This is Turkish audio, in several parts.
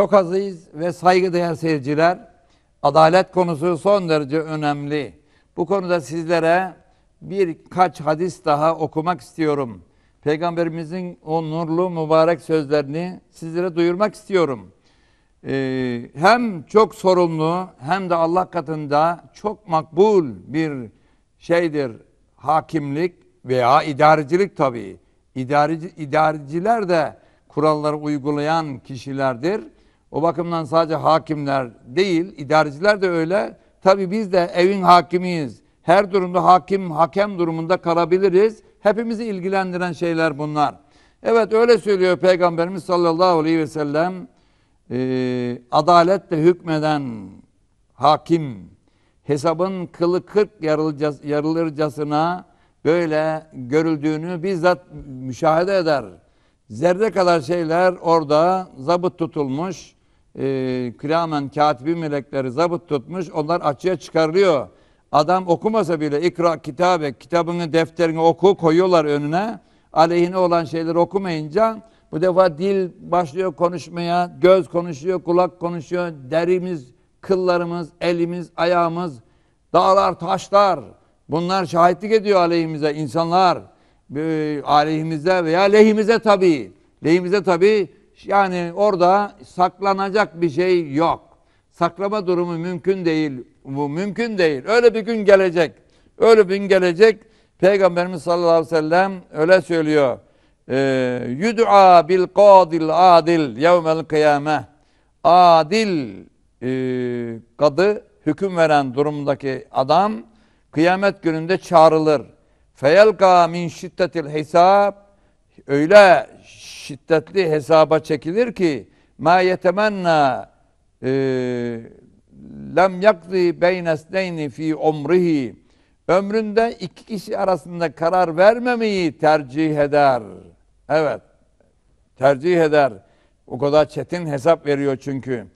Çok aziz ve saygıdeğer seyirciler, adalet konusu son derece önemli. Bu konuda sizlere birkaç hadis daha okumak istiyorum. Peygamberimizin o nurlu mübarek sözlerini sizlere duyurmak istiyorum. Ee, hem çok sorumlu hem de Allah katında çok makbul bir şeydir hakimlik veya idarecilik tabii. İdareci, idareciler de kuralları uygulayan kişilerdir. O bakımdan sadece hakimler değil, idareciler de öyle. Tabi biz de evin hakimiyiz. Her durumda hakim, hakem durumunda kalabiliriz. Hepimizi ilgilendiren şeyler bunlar. Evet öyle söylüyor Peygamberimiz sallallahu aleyhi ve sellem. E, adaletle hükmeden hakim, hesabın kılı kırk yarılırcasına böyle görüldüğünü bizzat müşahede eder. Zerre kadar şeyler orada zabıt tutulmuş e, ee, kiramen katibi melekleri zabıt tutmuş. Onlar açığa çıkarılıyor. Adam okumasa bile ikra kitabe, kitabını defterini oku koyuyorlar önüne. Aleyhine olan şeyleri okumayınca bu defa dil başlıyor konuşmaya, göz konuşuyor, kulak konuşuyor, derimiz, kıllarımız, elimiz, ayağımız, dağlar, taşlar. Bunlar şahitlik ediyor aleyhimize insanlar. Ee, aleyhimize veya lehimize tabii. Lehimize tabii yani orada saklanacak bir şey yok. Saklama durumu mümkün değil. Bu mümkün değil. Öyle bir gün gelecek. Öyle bir gün gelecek. Peygamberimiz sallallahu aleyhi ve sellem öyle söylüyor. Ee, Yud'a bil qadil adil yevmel kıyame. Adil e, kadı hüküm veren durumdaki adam kıyamet gününde çağrılır. Feyelka min şiddetil hisab öyle şiddetli hesaba çekilir ki ma yetemenna e, lem yakzi beynesneyni fi umrihi ömründe iki kişi arasında karar vermemeyi tercih eder. Evet. Tercih eder. O kadar çetin hesap veriyor çünkü.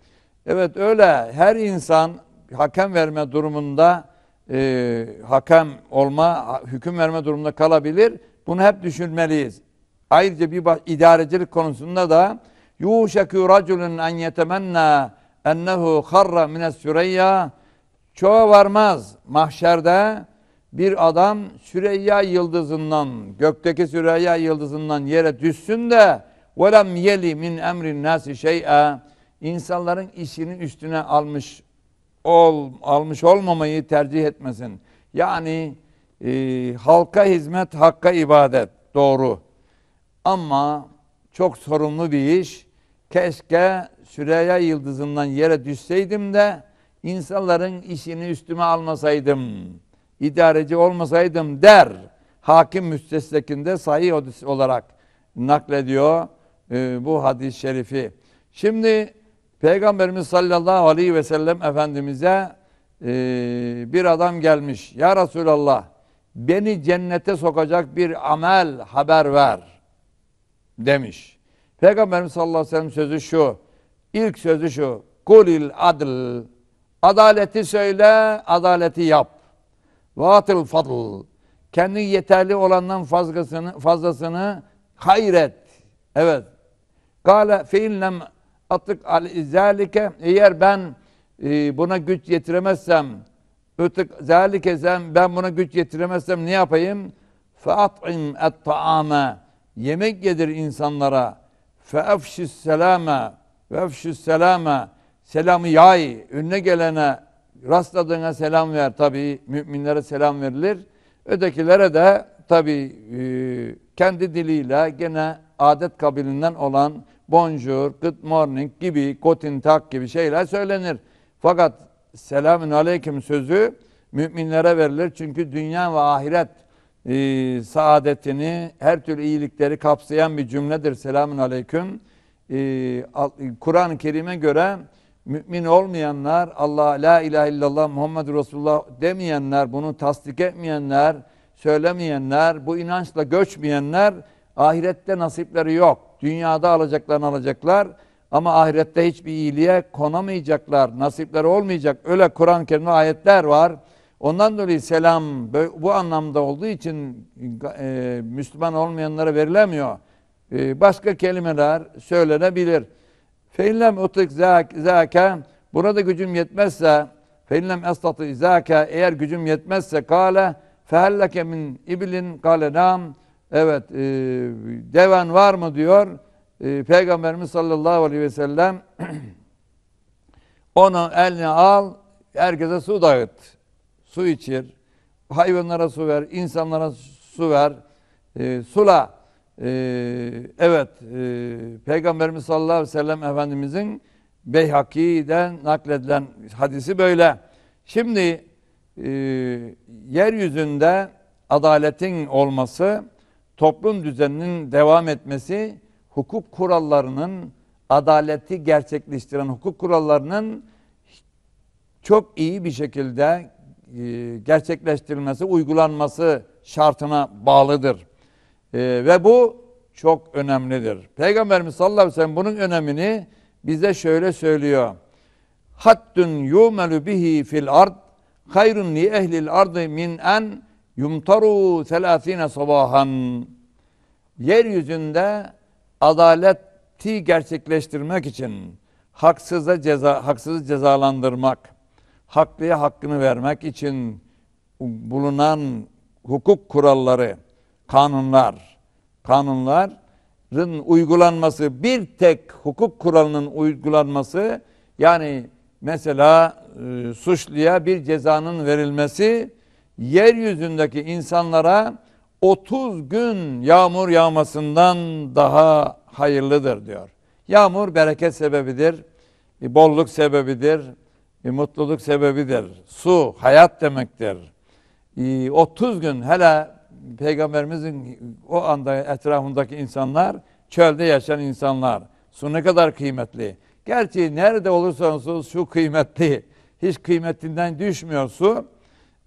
Evet öyle her insan hakem verme durumunda e, hakem olma, hüküm verme durumunda kalabilir. Bunu hep düşünmeliyiz. Ayrıca bir idarecilik konusunda da yuşekü raculun en yetemenna ennehu harra mines süreyya çoğa varmaz mahşerde bir adam Süreyya yıldızından, gökteki Süreyya yıldızından yere düşsün de velem yeli min emrin nasi şey'e insanların işini üstüne almış ol, almış olmamayı tercih etmesin. Yani e, halka hizmet, hakka ibadet doğru. Ama çok sorumlu bir iş. Keşke Süreyya yıldızından yere düşseydim de insanların işini üstüme almasaydım, idareci olmasaydım der. Hakim müstesnekinde sahih hadis olarak naklediyor e, bu hadis-i şerifi. Şimdi Peygamberimiz sallallahu aleyhi ve sellem Efendimiz'e e, bir adam gelmiş. Ya Resulallah beni cennete sokacak bir amel haber ver demiş. Peygamberimiz sallallahu aleyhi ve sellem sözü şu. İlk sözü şu. Kulil adl. Adaleti söyle, adaleti yap. Vatil fadl. Kendi yeterli olandan fazlasını, fazlasını hayret. Evet. Kale feinlem atık al eğer ben e, buna güç yetiremezsem ötük zalike ben buna güç yetiremezsem ne yapayım? Fa'at'im et-ta'ame yemek yedir insanlara. Fe efşis selame ve efşis selame selamı yay önüne gelene rastladığına selam ver tabi müminlere selam verilir. Ötekilere de tabi e, kendi diliyle gene adet kabilinden olan bonjour, good morning gibi, guten tak gibi şeyler söylenir. Fakat selamün aleyküm sözü müminlere verilir. Çünkü dünya ve ahiret e, saadetini, her türlü iyilikleri kapsayan bir cümledir. Selamun aleyküm. E, Kur'an-ı Kerim'e göre mümin olmayanlar, Allah la ilahe illallah Muhammed Resulullah demeyenler, bunu tasdik etmeyenler, söylemeyenler, bu inançla göçmeyenler ahirette nasipleri yok. Dünyada alacaklarını alacaklar ama ahirette hiçbir iyiliğe konamayacaklar, nasipleri olmayacak. Öyle Kur'an-ı Kerim'de ayetler var. Ondan dolayı selam bu anlamda olduğu için e, Müslüman olmayanlara verilemiyor. E, başka kelimeler söylenebilir. Feillem utik zâke burada gücüm yetmezse feillem estati zâke eğer gücüm yetmezse kale fehelleke min ibilin kâle nam evet e, deven var mı diyor e, Peygamberimiz sallallahu aleyhi ve sellem onu eline al herkese su dağıt su içir, hayvanlara su ver, insanlara su ver, e, sula. E, evet, e, Peygamberimiz sallallahu aleyhi ve sellem Efendimizin Beyhaki'den nakledilen hadisi böyle. Şimdi e, yeryüzünde adaletin olması, toplum düzeninin devam etmesi, hukuk kurallarının adaleti gerçekleştiren hukuk kurallarının çok iyi bir şekilde e, gerçekleştirilmesi, uygulanması şartına bağlıdır. E, ve bu çok önemlidir. Peygamberimiz sallallahu aleyhi ve sellem bunun önemini bize şöyle söylüyor. Hattun yu'melu bihi fil ard hayrun li ehlil ardı min en yumtaru selasine sabahan. Yeryüzünde adaleti gerçekleştirmek için haksıza ceza haksız cezalandırmak haklıya hakkını vermek için bulunan hukuk kuralları, kanunlar, kanunların uygulanması bir tek hukuk kuralının uygulanması yani mesela e, suçluya bir cezanın verilmesi yeryüzündeki insanlara 30 gün yağmur yağmasından daha hayırlıdır diyor. Yağmur bereket sebebidir, e, bolluk sebebidir, e, mutluluk sebebidir. Su hayat demektir. E, 30 gün hele peygamberimizin o anda etrafındaki insanlar çölde yaşayan insanlar. Su ne kadar kıymetli. Gerçi nerede olursanız olsun su kıymetli. Hiç kıymetinden düşmüyor su.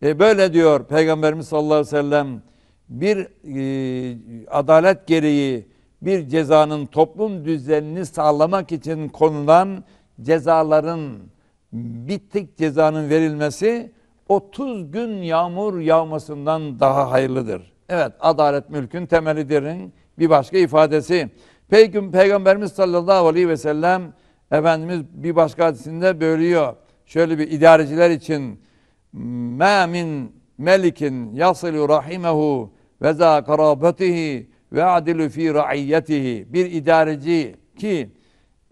E, böyle diyor Peygamberimiz sallallahu aleyhi ve sellem bir e, adalet gereği bir cezanın toplum düzenini sağlamak için konulan cezaların bir tek cezanın verilmesi 30 gün yağmur yağmasından daha hayırlıdır. Evet adalet mülkün temelidirin bir başka ifadesi. Peygamber, Peygamberimiz sallallahu aleyhi ve sellem Efendimiz bir başka hadisinde bölüyor. Şöyle bir idareciler için مَا مِنْ مَلِكٍ يَصِلُ رَحِمَهُ وَذَا قَرَابَتِهِ وَعَدِلُ ف۪ي رَعِيَّتِهِ Bir idareci ki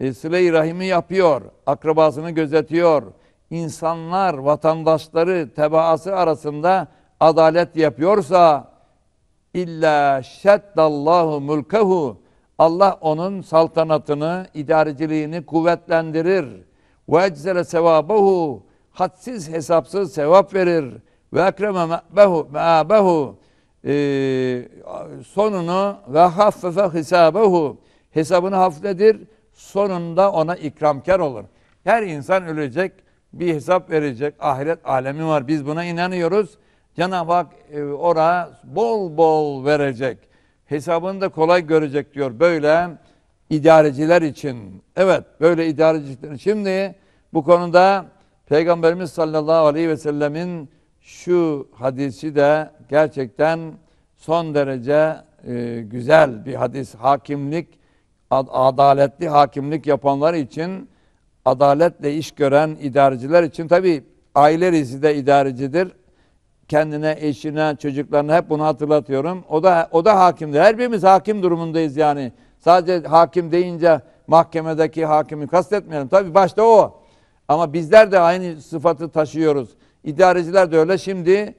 e, sile rahimi yapıyor, akrabasını gözetiyor. İnsanlar, vatandaşları, tebaası arasında adalet yapıyorsa illa şeddallahu mulkehu Allah onun saltanatını, idareciliğini kuvvetlendirir. Ve eczele sevabehu hadsiz hesapsız sevap verir. Ve ekreme me'behu me'abehu e, sonunu ve haffefe hesabahu, hesabını hafifledir Sonunda ona ikramkar olur. Her insan ölecek, bir hesap verecek. Ahiret alemi var. Biz buna inanıyoruz. Cenab-ı Hak e, oraya bol bol verecek. Hesabını da kolay görecek diyor. Böyle idareciler için. Evet, böyle idareciler için. Şimdi bu konuda Peygamberimiz sallallahu aleyhi ve sellemin şu hadisi de gerçekten son derece e, güzel bir hadis. Hakimlik ad adaletli hakimlik yapanlar için, adaletle iş gören idareciler için tabi aile rizi de idarecidir. Kendine, eşine, çocuklarına hep bunu hatırlatıyorum. O da o da hakimdir. Her birimiz hakim durumundayız yani. Sadece hakim deyince mahkemedeki hakimi kastetmeyelim. Tabi başta o. Ama bizler de aynı sıfatı taşıyoruz. İdareciler de öyle. Şimdi e,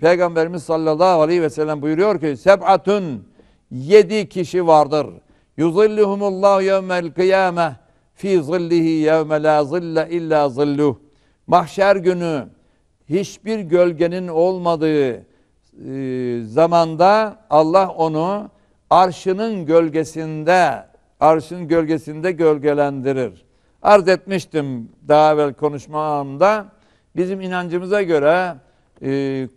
Peygamberimiz sallallahu aleyhi ve sellem buyuruyor ki Seb'atun yedi kişi vardır.'' Yuzillihumullahu yevmel kıyameh fi zillihi yevme la zille illa zilluh. Mahşer günü hiçbir gölgenin olmadığı e, zamanda Allah onu arşının gölgesinde arşın gölgesinde gölgelendirir. Arz etmiştim daha evvel konuşmamda. Bizim inancımıza göre e,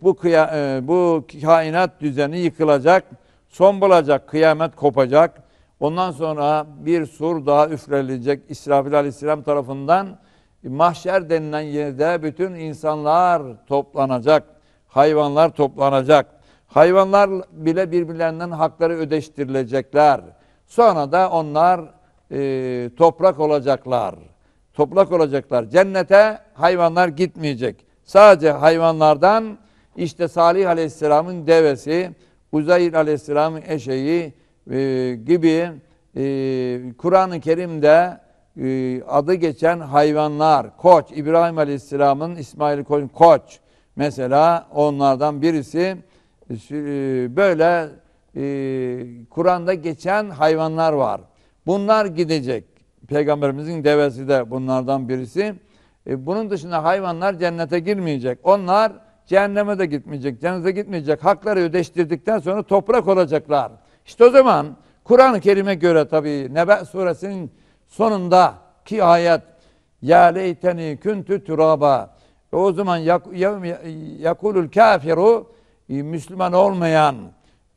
bu, kıya, e, bu kainat düzeni yıkılacak, son bulacak, kıyamet kopacak. Ondan sonra bir sur daha üfreleyecek İsrafil aleyhisselam tarafından mahşer denilen yerde bütün insanlar toplanacak. Hayvanlar toplanacak. Hayvanlar bile birbirlerinden hakları ödeştirilecekler. Sonra da onlar e, toprak olacaklar. Toprak olacaklar. Cennete hayvanlar gitmeyecek. Sadece hayvanlardan işte Salih Aleyhisselam'ın devesi, Uzayir Aleyhisselam'ın eşeği, e, gibi e, Kur'an-ı Kerim'de e, adı geçen hayvanlar, koç, İbrahim Aleyhisselam'ın İsmail Koç, koç mesela onlardan birisi e, böyle Kur'an'da geçen hayvanlar var. Bunlar gidecek. Peygamberimizin devesi de bunlardan birisi. bunun dışında hayvanlar cennete girmeyecek. Onlar cehenneme de gitmeyecek, cennete gitmeyecek. Hakları ödeştirdikten sonra toprak olacaklar. İşte o zaman Kur'an-ı Kerim'e göre tabii Nebe suresinin sonunda ki ayet Ya leyteni küntü turaba e o zaman yakulul kafiru e, Müslüman olmayan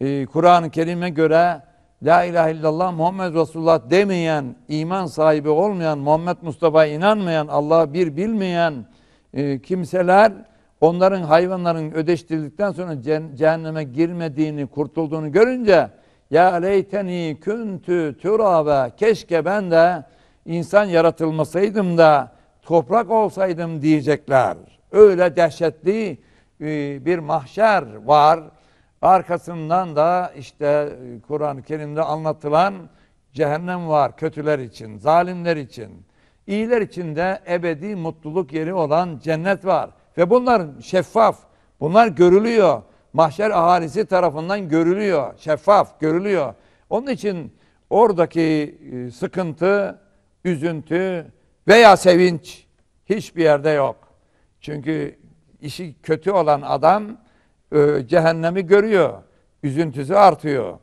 e, Kur'an-ı Kerim'e göre La ilahe illallah Muhammed Resulullah demeyen, iman sahibi olmayan, Muhammed Mustafa'ya inanmayan, Allah'ı bir bilmeyen e, kimseler onların hayvanların ödeştirdikten sonra cehenneme girmediğini, kurtulduğunu görünce ya leyteni küntü türabe. Keşke ben de insan yaratılmasaydım da toprak olsaydım diyecekler. Öyle dehşetli e, bir mahşer var. Arkasından da işte e, Kur'an-ı Kerim'de anlatılan cehennem var kötüler için, zalimler için. İyiler için de ebedi mutluluk yeri olan cennet var. Ve bunlar şeffaf, bunlar görülüyor mahşer ahalisi tarafından görülüyor. Şeffaf görülüyor. Onun için oradaki e, sıkıntı, üzüntü veya sevinç hiçbir yerde yok. Çünkü işi kötü olan adam e, cehennemi görüyor. Üzüntüsü artıyor.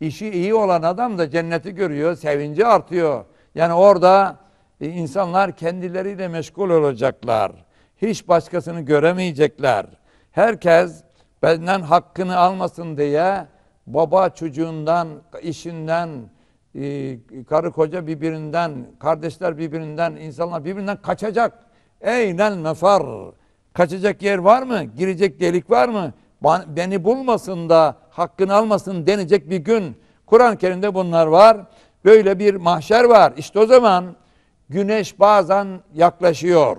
İşi iyi olan adam da cenneti görüyor, sevinci artıyor. Yani orada e, insanlar kendileriyle meşgul olacaklar. Hiç başkasını göremeyecekler. Herkes benden hakkını almasın diye baba çocuğundan, işinden, e, karı koca birbirinden, kardeşler birbirinden, insanlar birbirinden kaçacak. Eynel nefar Kaçacak yer var mı? Girecek delik var mı? Beni bulmasın da hakkını almasın denecek bir gün. Kur'an-ı Kerim'de bunlar var. Böyle bir mahşer var. İşte o zaman güneş bazen yaklaşıyor.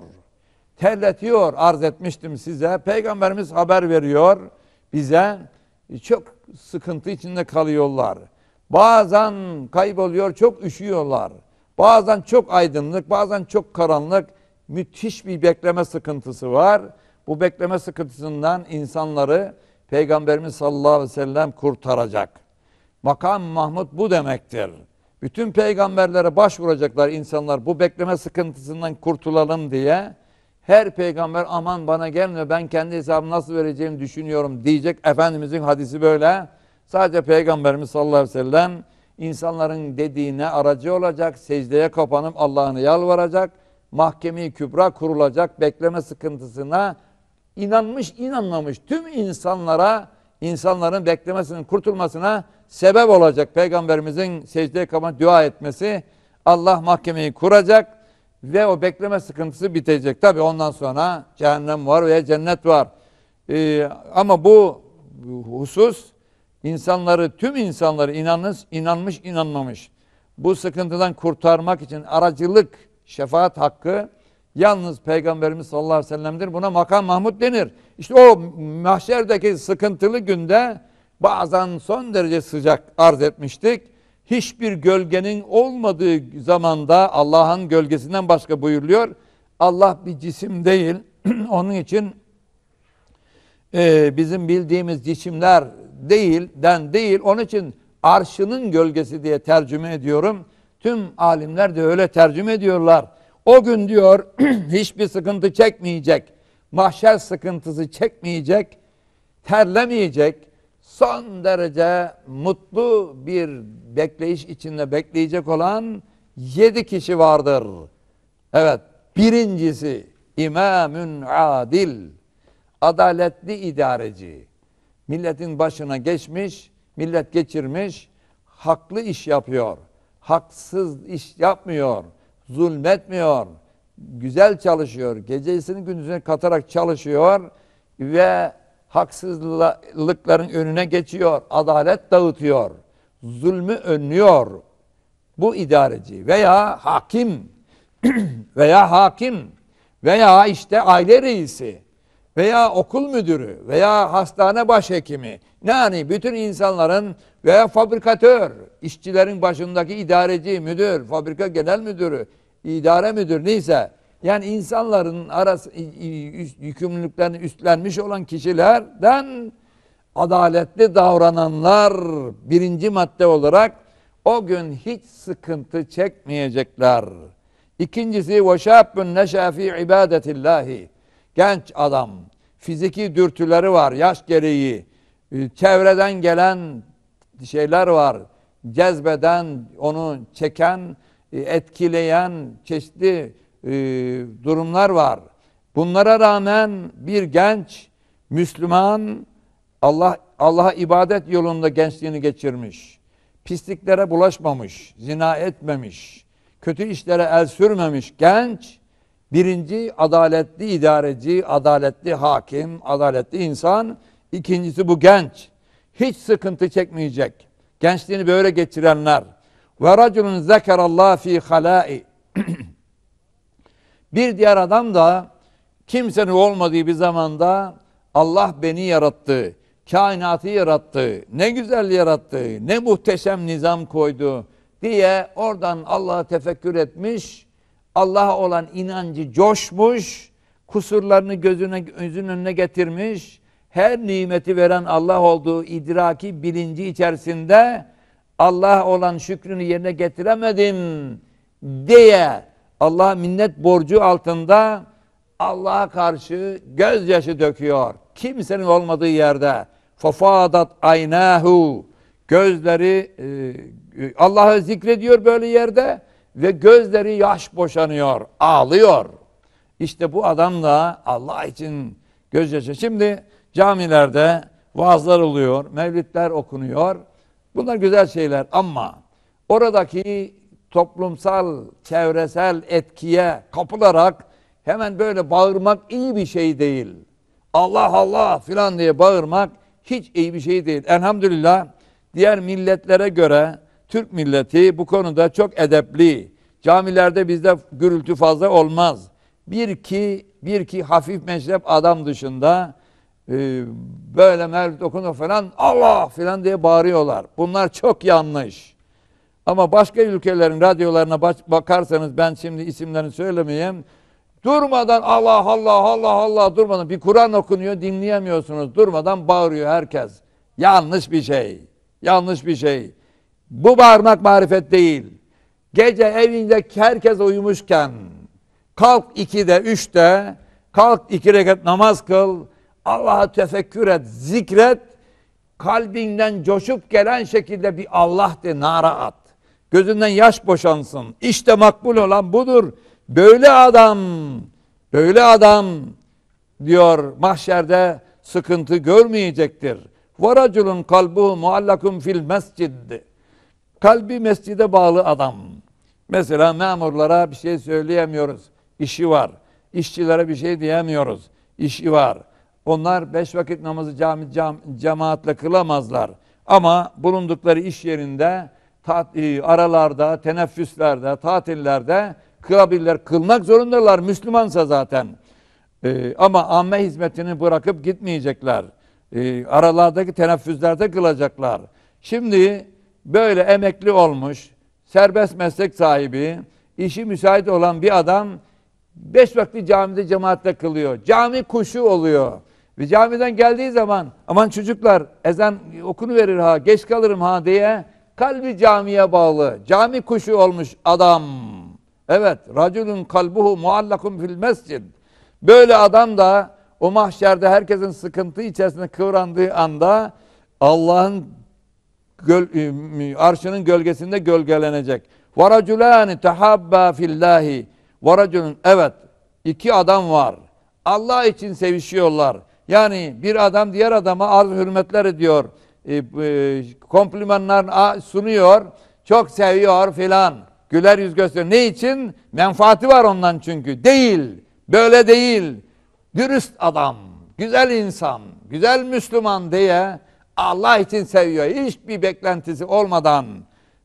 Terletiyor arz etmiştim size. Peygamberimiz haber veriyor bize çok sıkıntı içinde kalıyorlar. Bazen kayboluyor, çok üşüyorlar. Bazen çok aydınlık, bazen çok karanlık. Müthiş bir bekleme sıkıntısı var. Bu bekleme sıkıntısından insanları Peygamberimiz sallallahu aleyhi ve sellem kurtaracak. Makam Mahmud bu demektir. Bütün peygamberlere başvuracaklar insanlar bu bekleme sıkıntısından kurtulalım diye. Her peygamber aman bana gelmiyor ben kendi hesabımı nasıl vereceğimi düşünüyorum diyecek. Efendimizin hadisi böyle. Sadece Peygamberimiz sallallahu aleyhi ve sellem insanların dediğine aracı olacak. Secdeye kapanıp Allah'ını yalvaracak. Mahkemi kübra kurulacak. Bekleme sıkıntısına inanmış inanmamış tüm insanlara insanların beklemesinin kurtulmasına sebep olacak. Peygamberimizin secdeye kapanıp dua etmesi Allah mahkemeyi kuracak ve o bekleme sıkıntısı bitecek. Tabi ondan sonra cehennem var veya cennet var. Ee, ama bu husus insanları, tüm insanları inanız, inanmış inanmamış. Bu sıkıntıdan kurtarmak için aracılık, şefaat hakkı yalnız Peygamberimiz sallallahu aleyhi ve sellem'dir. Buna makam Mahmud denir. İşte o mahşerdeki sıkıntılı günde bazen son derece sıcak arz etmiştik hiçbir gölgenin olmadığı zamanda Allah'ın gölgesinden başka buyuruluyor. Allah bir cisim değil. Onun için e, bizim bildiğimiz cisimler değil den değil. Onun için arşının gölgesi diye tercüme ediyorum. Tüm alimler de öyle tercüme ediyorlar. O gün diyor hiçbir sıkıntı çekmeyecek. Mahşer sıkıntısı çekmeyecek. Terlemeyecek son derece mutlu bir bekleyiş içinde bekleyecek olan yedi kişi vardır. Evet birincisi İmamün adil adaletli idareci milletin başına geçmiş millet geçirmiş haklı iş yapıyor haksız iş yapmıyor zulmetmiyor güzel çalışıyor gecesini gündüzüne katarak çalışıyor ve haksızlıkların önüne geçiyor, adalet dağıtıyor, zulmü önlüyor bu idareci veya hakim veya hakim veya işte aile reisi veya okul müdürü veya hastane başhekimi yani bütün insanların veya fabrikatör, işçilerin başındaki idareci, müdür, fabrika genel müdürü, idare müdür neyse yani insanların arası yükümlülüklerini üstlenmiş olan kişilerden adaletli davrananlar birinci madde olarak o gün hiç sıkıntı çekmeyecekler. İkincisi ve şabun neşa fi ibadetillahi. Genç adam fiziki dürtüleri var yaş gereği. Ee, çevreden gelen şeyler var. Cezbeden, onu çeken, e, etkileyen çeşitli e, durumlar var. Bunlara rağmen bir genç Müslüman Allah Allah'a ibadet yolunda gençliğini geçirmiş. Pisliklere bulaşmamış, zina etmemiş, kötü işlere el sürmemiş genç birinci adaletli idareci, adaletli hakim, adaletli insan. İkincisi bu genç. Hiç sıkıntı çekmeyecek. Gençliğini böyle geçirenler. Ve raculun zekerallah fi halai. Bir diğer adam da kimsenin olmadığı bir zamanda Allah beni yarattı, kainatı yarattı, ne güzel yarattı, ne muhteşem nizam koydu diye oradan Allah'a tefekkür etmiş, Allah'a olan inancı coşmuş, kusurlarını gözüne, gözünün önüne getirmiş, her nimeti veren Allah olduğu idraki bilinci içerisinde Allah olan şükrünü yerine getiremedim diye Allah minnet borcu altında Allah'a karşı gözyaşı döküyor. Kimsenin olmadığı yerde. Fafadat aynahu. Gözleri e, e, Allah'ı zikrediyor böyle yerde ve gözleri yaş boşanıyor, ağlıyor. İşte bu adam da Allah için gözyaşı. Şimdi camilerde vaazlar oluyor, mevlidler okunuyor. Bunlar güzel şeyler ama oradaki toplumsal, çevresel etkiye kapılarak hemen böyle bağırmak iyi bir şey değil. Allah Allah filan diye bağırmak hiç iyi bir şey değil. Elhamdülillah diğer milletlere göre Türk milleti bu konuda çok edepli. Camilerde bizde gürültü fazla olmaz. Bir ki, bir ki hafif meşrep adam dışında e, böyle mevlüt okunuyor falan Allah filan diye bağırıyorlar. Bunlar çok yanlış. Ama başka ülkelerin radyolarına bakarsanız ben şimdi isimlerini söylemeyeyim. Durmadan Allah Allah Allah Allah durmadan bir Kur'an okunuyor dinleyemiyorsunuz. Durmadan bağırıyor herkes. Yanlış bir şey. Yanlış bir şey. Bu bağırmak marifet değil. Gece evinde herkes uyumuşken kalk ikide üçte kalk iki rekat namaz kıl. Allah'a tefekkür et, zikret. Kalbinden coşup gelen şekilde bir Allah de nara at. Gözünden yaş boşansın. İşte makbul olan budur. Böyle adam, böyle adam diyor mahşerde sıkıntı görmeyecektir. Varaculun kalbu muallakum fil mescid. Kalbi mescide bağlı adam. Mesela memurlara bir şey söyleyemiyoruz. İşi var. İşçilere bir şey diyemiyoruz. İşi var. Onlar beş vakit namazı cami, cam, cemaatle kılamazlar. Ama bulundukları iş yerinde ta, e, aralarda, teneffüslerde, tatillerde kılabildiler. Kılmak zorundalar Müslümansa zaten. E, ama amme hizmetini bırakıp gitmeyecekler. E, aralardaki teneffüslerde kılacaklar. Şimdi böyle emekli olmuş, serbest meslek sahibi, işi müsait olan bir adam beş vakti camide cemaatle kılıyor. Cami kuşu oluyor. Ve camiden geldiği zaman aman çocuklar ezan okunu verir ha geç kalırım ha diye Kalbi camiye bağlı. Cami kuşu olmuş adam. Evet, racülün kalbuhu muallakum fil mescid. Böyle adam da o mahşerde herkesin sıkıntı içerisinde kıvrandığı anda Allah'ın göl, e, arşının gölgesinde gölgelenecek. وَرَجُلَانِ تَحَبَّا فِي اللّٰهِ وَرَجُلُنْ Evet, iki adam var. Allah için sevişiyorlar. Yani bir adam diğer adama arz hürmetler ediyor e, e komplimanlar sunuyor, çok seviyor filan. Güler yüz gösteriyor. Ne için? Menfaati var ondan çünkü. Değil, böyle değil. Dürüst adam, güzel insan, güzel Müslüman diye Allah için seviyor. Hiçbir beklentisi olmadan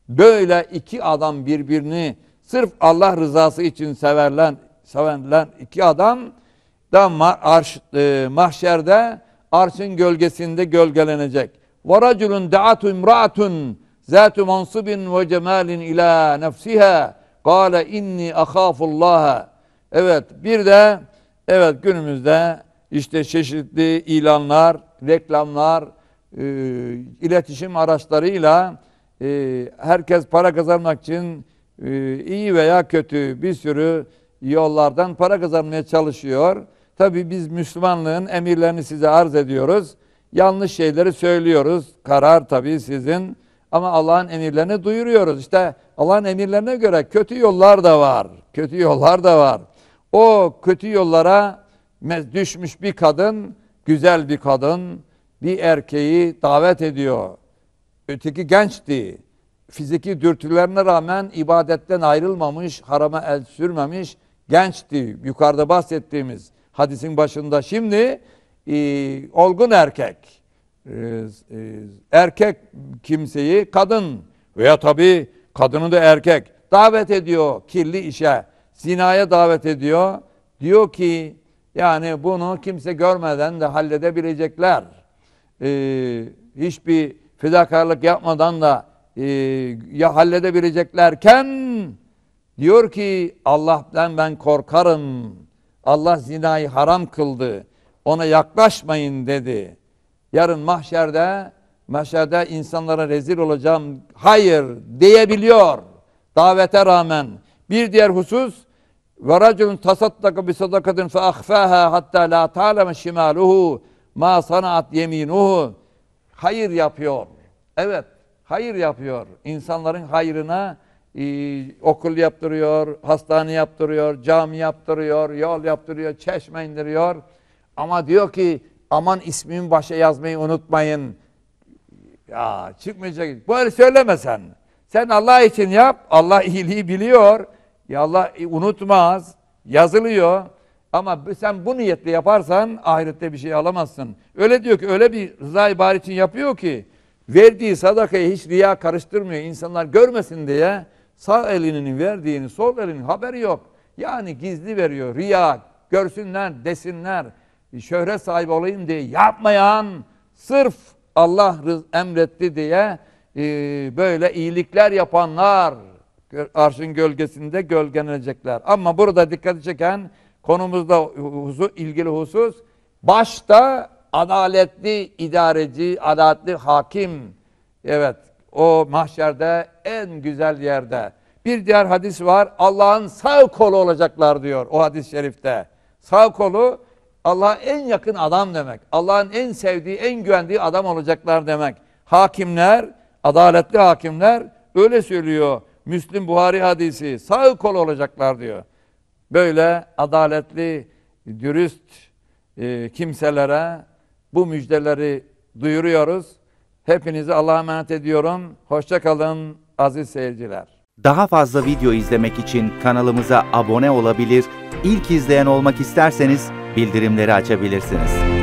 böyle iki adam birbirini sırf Allah rızası için severlen, sevenlen iki adam da arş, e, mahşerde arşın gölgesinde gölgelenecek. وَرَجُلٌ دَعَتُ اِمْرَأَةٌ ذَاتُ ve وَجَمَالٍ ila نَفْسِهَا قَالَ inni اَخَافُ Allah. Evet bir de evet günümüzde işte çeşitli ilanlar, reklamlar, e, iletişim araçlarıyla e, herkes para kazanmak için e, iyi veya kötü bir sürü yollardan para kazanmaya çalışıyor. Tabi biz Müslümanlığın emirlerini size arz ediyoruz. Yanlış şeyleri söylüyoruz. Karar tabii sizin. Ama Allah'ın emirlerini duyuruyoruz. İşte Allah'ın emirlerine göre kötü yollar da var. Kötü yollar da var. O kötü yollara düşmüş bir kadın, güzel bir kadın bir erkeği davet ediyor. Öteki gençti. Fiziki dürtülerine rağmen ibadetten ayrılmamış, harama el sürmemiş gençti. Yukarıda bahsettiğimiz hadisin başında. Şimdi e, olgun erkek ee, e, erkek kimseyi kadın veya tabi kadını da erkek davet ediyor kirli işe, zinaya davet ediyor. Diyor ki yani bunu kimse görmeden de halledebilecekler. Ee, hiçbir fedakarlık yapmadan da e, ya halledebileceklerken diyor ki Allah'tan ben korkarım. Allah zinayı haram kıldı ona yaklaşmayın dedi. Yarın mahşerde, mahşerde insanlara rezil olacağım, hayır diyebiliyor davete rağmen. Bir diğer husus, ve raculun tasaddaka bi sadakatin fe ahfaha hatta la ta'leme şimaluhu ma sanat yeminuhu. Hayır yapıyor. Evet, hayır yapıyor. İnsanların hayrına e, okul yaptırıyor, hastane yaptırıyor, cami yaptırıyor, yol yaptırıyor, çeşme indiriyor. Ama diyor ki aman ismin başa yazmayı unutmayın. Ya çıkmayacak. Böyle söyleme sen. Sen Allah için yap. Allah iyiliği biliyor. Ya Allah e, unutmaz. Yazılıyor. Ama sen bu niyetle yaparsan ahirette bir şey alamazsın. Öyle diyor ki öyle bir rıza bari için yapıyor ki verdiği sadakayı hiç riya karıştırmıyor. İnsanlar görmesin diye sağ elinin verdiğini sol elinin haberi yok. Yani gizli veriyor. Riya görsünler desinler şöhret sahibi olayım diye yapmayan sırf Allah emretti diye e, böyle iyilikler yapanlar arşın gölgesinde gölgelenecekler. Ama burada dikkat çeken konumuzda husus, ilgili husus başta adaletli idareci, adaletli hakim. Evet o mahşerde en güzel yerde. Bir diğer hadis var. Allah'ın sağ kolu olacaklar diyor o hadis-i şerifte. Sağ kolu Allah'a en yakın adam demek. Allah'ın en sevdiği, en güvendiği adam olacaklar demek. Hakimler, adaletli hakimler öyle söylüyor. Müslim Buhari hadisi sağ kol olacaklar diyor. Böyle adaletli, dürüst e, kimselere bu müjdeleri duyuruyoruz. Hepinizi Allah'a emanet ediyorum. Hoşçakalın aziz seyirciler. Daha fazla video izlemek için kanalımıza abone olabilir, İlk izleyen olmak isterseniz bildirimleri açabilirsiniz.